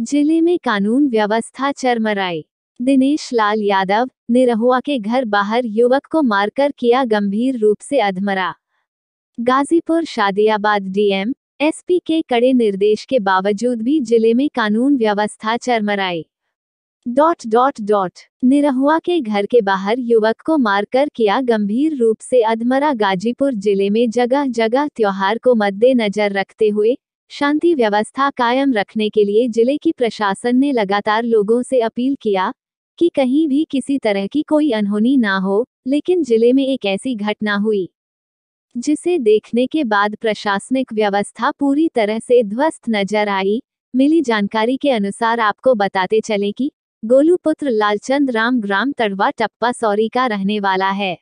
जिले में कानून व्यवस्था चरमराई दिनेश लाल यादव निरहुआ के घर बाहर युवक को मारकर किया गंभीर रूप से अधमरा गाजीपुर शादियाबाद डीएम एसपी के कड़े निर्देश के बावजूद भी जिले में कानून व्यवस्था चरमराई डॉट डॉट डॉट निरहुआ के घर के बाहर युवक को मारकर किया गंभीर रूप से अधमरा गाजीपुर जिले में जगह जगह त्योहार को मद्देनजर रखते हुए शांति व्यवस्था कायम रखने के लिए जिले की प्रशासन ने लगातार लोगों से अपील किया कि कहीं भी किसी तरह की कोई अनहोनी ना हो लेकिन जिले में एक ऐसी घटना हुई जिसे देखने के बाद प्रशासनिक व्यवस्था पूरी तरह से ध्वस्त नजर आई मिली जानकारी के अनुसार आपको बताते चले कि गोलू पुत्र लालचंद राम ग्राम तड़वा टप्पा सौरी का रहने वाला है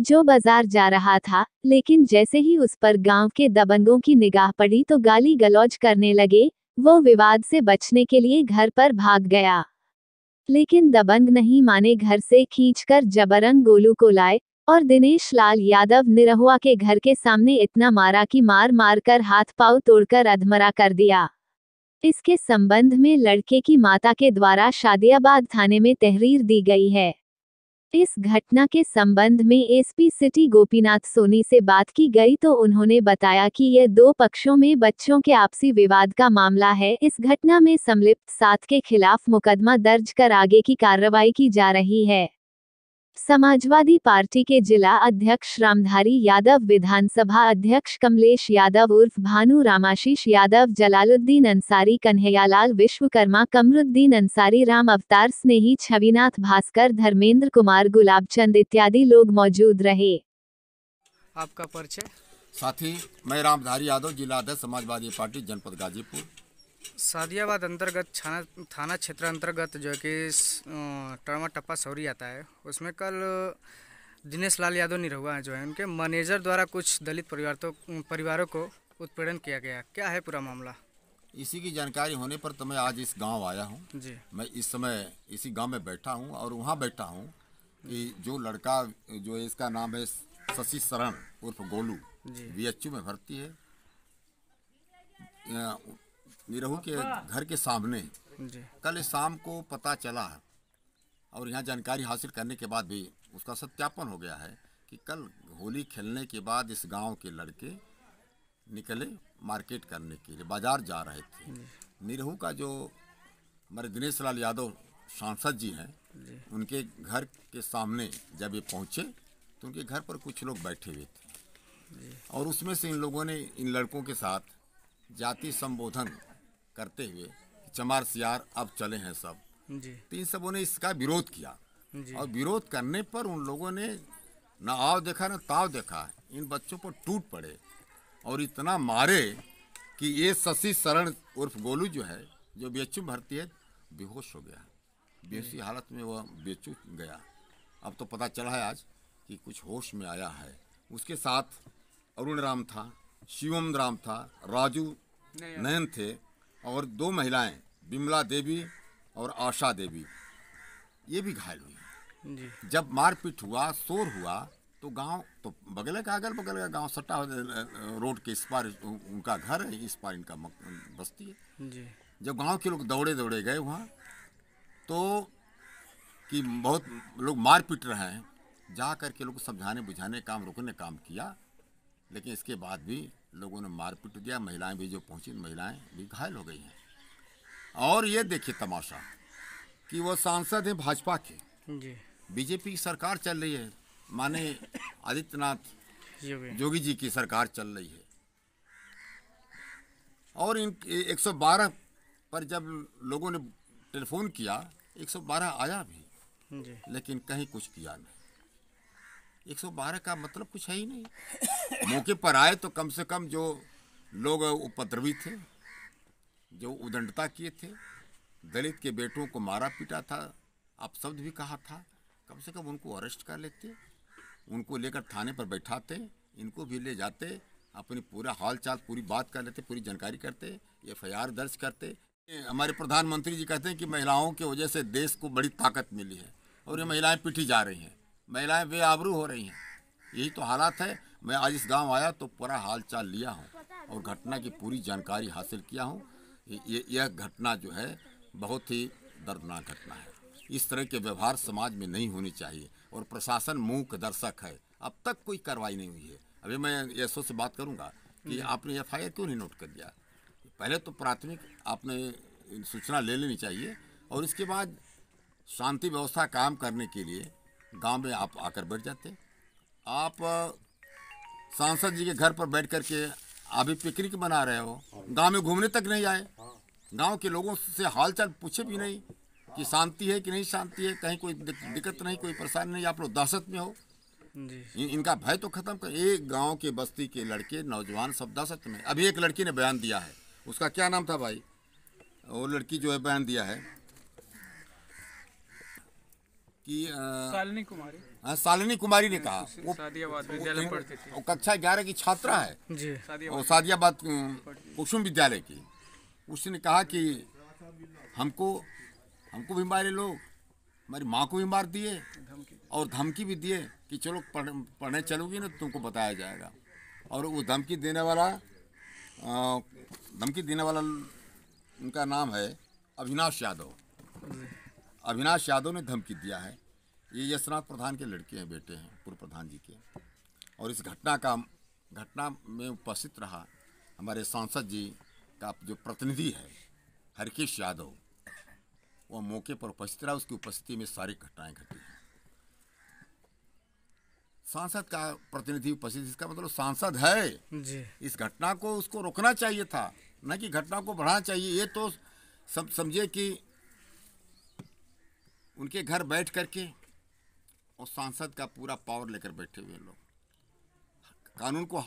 जो बाजार जा रहा था लेकिन जैसे ही उस पर गांव के दबंगों की निगाह पड़ी तो गाली गलौज करने लगे वो विवाद से बचने के लिए घर पर भाग गया लेकिन दबंग नहीं माने घर से खींचकर जबरंग गोलू को लाए और दिनेश लाल यादव निरहुआ के घर के सामने इतना मारा कि मार मार कर हाथ पाव तोड़कर अधमरा कर दिया इसके संबंध में लड़के की माता के द्वारा शादियाबाद थाने में तहरीर दी गई है इस घटना के संबंध में एसपी सिटी गोपीनाथ सोनी से बात की गई तो उन्होंने बताया कि यह दो पक्षों में बच्चों के आपसी विवाद का मामला है इस घटना में संलिप्त सात के खिलाफ मुकदमा दर्ज कर आगे की कार्रवाई की जा रही है समाजवादी पार्टी के जिला अध्यक्ष रामधारी यादव विधानसभा अध्यक्ष कमलेश यादव उर्फ भानु रामाशीष यादव जलालुद्दीन अंसारी कन्हैयालाल विश्वकर्मा कमरुद्दीन अंसारी राम अवतार स्नेही छविनाथ भास्कर धर्मेंद्र कुमार गुलाबचंद इत्यादि लोग मौजूद रहे आपका परिचय साथी मैं रामधारी यादव जिला अध्यक्ष समाजवादी पार्टी जनपद गाजीपुर सादियाबाद अंतर्गत थाना थाना क्षेत्र अंतर्गत जो है कि टर्मा टप्पा सौरी आता है उसमें कल दिनेश लाल यादव निरहुआ जो है उनके मैनेजर द्वारा कुछ दलित परिवार तो परिवारों को उत्पीड़न किया गया क्या है पूरा मामला इसी की जानकारी होने पर तो मैं आज इस गांव आया हूं जी मैं इस समय इसी गांव में बैठा हूं और वहां बैठा हूं कि जो लड़का जो इसका नाम है शशि शरण उर्फ गोलू वी में भर्ती है निरहू के घर के सामने कल शाम को पता चला और यहाँ जानकारी हासिल करने के बाद भी उसका सत्यापन हो गया है कि कल होली खेलने के बाद इस गांव के लड़के निकले मार्केट करने के लिए बाजार जा रहे थे निरहू का जो हमारे दिनेश लाल यादव सांसद जी हैं उनके घर के सामने जब ये पहुँचे तो उनके घर पर कुछ लोग बैठे हुए थे और उसमें से इन लोगों ने इन लड़कों के साथ जाति संबोधन करते हुए चमार सियार अब चले हैं सब जी तो इन सबों ने इसका विरोध किया और विरोध करने पर उन लोगों ने ना आव देखा न ताव देखा इन बच्चों पर टूट पड़े और इतना मारे कि ये शशि शरण उर्फ गोलू जो है जो बेचू भरती है बेहोश हो गया बेहोशी हालत में वह बेचू गया अब तो पता चला है आज कि कुछ होश में आया है उसके साथ अरुण राम था शिवम राम था राजू नयन थे और दो महिलाएं बिमला देवी और आशा देवी ये भी घायल हुई जी। जब मारपीट हुआ शोर हुआ तो गांव तो बगल का अगल बगल का गांव सट्टा रोड के इस पार उनका घर है इस पार इनका बस्ती है जी। जब गांव के लोग दौड़े दौड़े गए वहाँ तो कि बहुत लोग मार पीट रहे हैं जा करके लोग समझाने बुझाने काम रोकने काम किया लेकिन इसके बाद भी लोगों ने मारपीट दिया महिलाएं भी जो पहुंची महिलाएं भी घायल हो गई हैं और ये देखिए तमाशा कि वो सांसद हैं भाजपा के बीजेपी की सरकार चल रही है माने आदित्यनाथ जोगी जी की सरकार चल रही है और इन 112 पर जब लोगों ने टेलीफोन किया 112 आया भी लेकिन कहीं कुछ किया नहीं 112 का मतलब कुछ है ही नहीं मौके पर आए तो कम से कम जो लोग उपद्रवी थे जो उदंडता किए थे दलित के बेटों को मारा पीटा था आप शब्द भी कहा था कम से कम उनको अरेस्ट कर लेते उनको लेकर थाने पर बैठाते इनको भी ले जाते अपनी पूरा हाल चाल पूरी बात कर लेते पूरी जानकारी करते एफ दर्ज करते हमारे प्रधानमंत्री जी कहते हैं कि महिलाओं की वजह से देश को बड़ी ताकत मिली है और ये महिलाएं पीटी जा रही हैं महिलाएं बेआबरू हो रही हैं यही तो हालात है मैं आज इस गांव आया तो पूरा हालचाल लिया हूँ और घटना की पूरी जानकारी हासिल किया हूँ ये यह घटना जो है बहुत ही दर्दनाक घटना है इस तरह के व्यवहार समाज में नहीं होनी चाहिए और प्रशासन मूक दर्शक है अब तक कोई कार्रवाई नहीं हुई है अभी मैं एसओ से बात करूंगा कि हम्म। आपने एफ क्यों नहीं नोट कर दिया पहले तो प्राथमिक आपने सूचना ले लेनी चाहिए और इसके बाद शांति व्यवस्था कायम करने के लिए गांव में आप आकर बैठ जाते आप सांसद जी के घर पर बैठ कर के अभी पिकनिक मना रहे हो गांव में घूमने तक नहीं आए गांव के लोगों से हालचाल पूछे भी नहीं कि शांति है कि नहीं शांति है कहीं कोई दिक्कत नहीं कोई परेशानी नहीं आप लोग दहशत में हो इन, इनका भय तो खत्म कर एक गांव के बस्ती के लड़के नौजवान सब दहशत में अभी एक लड़की ने बयान दिया है उसका क्या नाम था भाई वो लड़की जो है बयान दिया है कि शालिनी कुमारी हाँ शालिनी कुमारी ने कहा वो विद्यालय पढ़ती थी कक्षा ग्यारह की छात्रा है और सादियाबाद कुसुम विद्यालय की उसने कहा कि हमको हमको भी मारे लोग हमारी माँ को भी मार दिए और धमकी भी दिए कि चलो पढ़ पढ़ने चलोगी ना तो तुमको बताया जाएगा और वो धमकी देने वाला धमकी देने वाला उनका नाम है अविनाश यादव अविनाश यादव ने धमकी दिया है ये यशनाथ प्रधान के लड़के हैं बेटे हैं पूर्व प्रधान जी के और इस घटना का घटना में उपस्थित रहा हमारे सांसद जी का जो प्रतिनिधि है हरकेश यादव वह मौके पर उपस्थित रहा उसकी उपस्थिति में सारी घटनाएं घटी हैं सांसद का प्रतिनिधि उपस्थित इसका मतलब सांसद है जी। इस घटना को उसको रोकना चाहिए था न कि घटना को बढ़ाना चाहिए ये तो सब समझिए कि उनके घर बैठ करके और सांसद का पूरा पावर लेकर बैठे हुए लोग कानून को